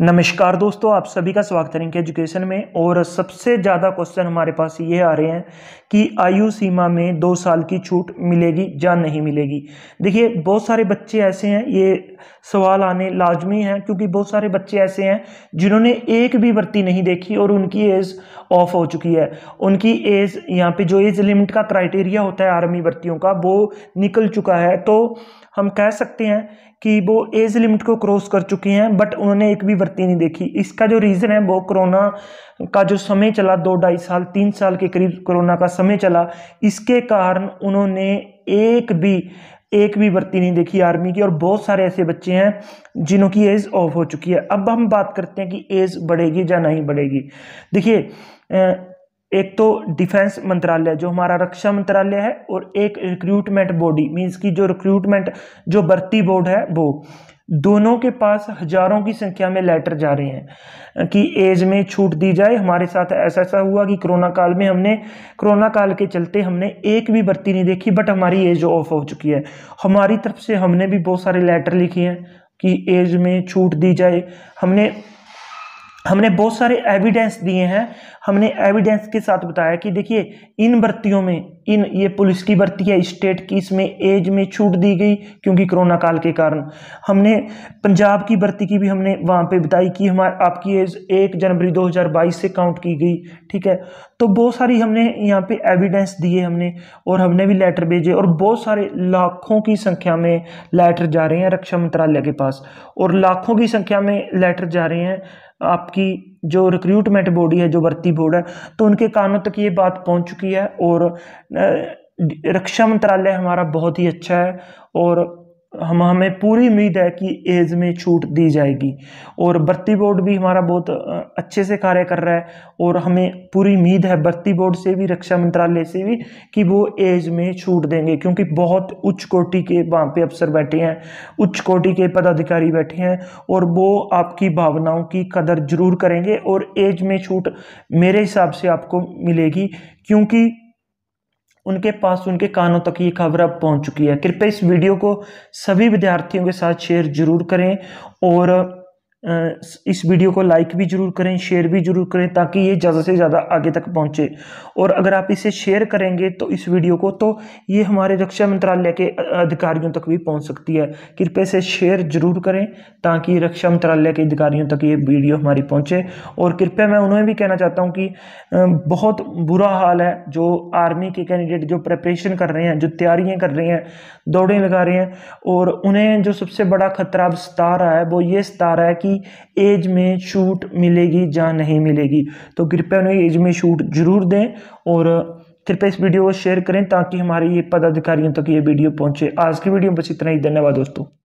नमस्कार दोस्तों आप सभी का स्वागत है इनके एजुकेशन में और सबसे ज़्यादा क्वेश्चन हमारे पास ये आ रहे हैं कि आयु सीमा में दो साल की छूट मिलेगी या नहीं मिलेगी देखिए बहुत सारे बच्चे ऐसे हैं ये सवाल आने लाजमी हैं क्योंकि बहुत सारे बच्चे ऐसे हैं जिन्होंने एक भी भर्ती नहीं देखी और उनकी एज ऑफ हो चुकी है उनकी एज यहाँ पे जो एज लिमिट का क्राइटेरिया होता है आर्मी भर्तियों का वो निकल चुका है तो हम कह सकते हैं कि वो एज लिमिट को क्रॉस कर चुके हैं बट उन्होंने एक भी भर्ती नहीं देखी इसका जो रीज़न है वो कोरोना का जो समय चला दो ढाई साल तीन साल के करीब कोरोना का समय चला इसके कारण उन्होंने एक भी एक भी भर्ती नहीं देखी आर्मी की और बहुत सारे ऐसे बच्चे हैं जिनों की एज ऑफ हो चुकी है अब हम बात करते हैं कि एज बढ़ेगी या नहीं बढ़ेगी देखिए एक तो डिफेंस मंत्रालय जो हमारा रक्षा मंत्रालय है और एक रिक्रूटमेंट बॉडी मींस की जो रिक्रूटमेंट जो भर्ती बोर्ड है वो दोनों के पास हजारों की संख्या में लेटर जा रहे हैं कि एज में छूट दी जाए हमारे साथ ऐसा ऐसा हुआ कि कोरोना काल में हमने कोरोना काल के चलते हमने एक भी भर्ती नहीं देखी बट हमारी एज ऑफ हो चुकी है हमारी तरफ से हमने भी बहुत सारे लेटर लिखे हैं कि एज में छूट दी जाए हमने हमने बहुत सारे एविडेंस दिए हैं हमने एविडेंस के साथ बताया कि देखिए इन भर्तियों में इन ये पुलिस की भर्ती है स्टेट की इसमें एज में छूट दी गई क्योंकि कोरोना काल के कारण हमने पंजाब की भर्ती की भी हमने वहाँ पे बताई कि हमारे आपकी एज एक जनवरी 2022 से काउंट की गई ठीक है तो बहुत सारी हमने यहाँ पे एविडेंस दिए हमने और हमने भी लेटर भेजे और बहुत सारे लाखों की संख्या में लेटर जा रहे हैं रक्षा मंत्रालय के पास और लाखों की संख्या में लेटर जा रहे हैं आपकी जो रिक्रूटमेंट बॉडी है जो भर्ती बोर्ड है तो उनके कानों तक ये बात पहुंच चुकी है और रक्षा मंत्रालय हमारा बहुत ही अच्छा है और हम हमें पूरी उम्मीद है कि एज में छूट दी जाएगी और भर्ती बोर्ड भी हमारा बहुत अच्छे से कार्य कर रहा है और हमें पूरी उम्मीद है भर्ती बोर्ड से भी रक्षा मंत्रालय से भी कि वो एज में छूट देंगे क्योंकि बहुत उच्च कोटि के वहाँ पे अफसर बैठे हैं उच्च कोटि के पदाधिकारी बैठे हैं और वो आपकी भावनाओं की कदर जरूर करेंगे और एज में छूट मेरे हिसाब से आपको मिलेगी क्योंकि उनके पास उनके कानों तक ये खबर अब पहुँच चुकी है कृपया इस वीडियो को सभी विद्यार्थियों के साथ शेयर जरूर करें और इस वीडियो को लाइक भी ज़रूर करें शेयर भी ज़रूर करें ताकि ये ज़्यादा से ज़्यादा आगे तक पहुँचे और अगर आप इसे शेयर करेंगे तो इस वीडियो को तो ये हमारे रक्षा मंत्रालय के अधिकारियों तक भी पहुँच सकती है कृपया इसे शेयर ज़रूर करें ताकि रक्षा मंत्रालय के अधिकारियों तक ये वीडियो हमारी पहुँचे और कृपया मैं उन्हें भी कहना चाहता हूँ कि बहुत बुरा हाल है जो आर्मी के कैंडिडेट जो प्रेपरेशन कर रहे हैं जो तैयारियाँ कर रहे हैं दौड़ें लगा रहे हैं और उन्हें जो सबसे बड़ा खतरा अब सता रहा है वो ये सता रहा है कि कि एज में छूट मिलेगी या नहीं मिलेगी तो कृपया उन्हें एज में छूट ज़रूर दें और कृपया इस वीडियो को शेयर करें ताकि हमारे ये पदाधिकारियों तक ये वीडियो पहुंचे आज की वीडियो में बस इतना ही धन्यवाद दोस्तों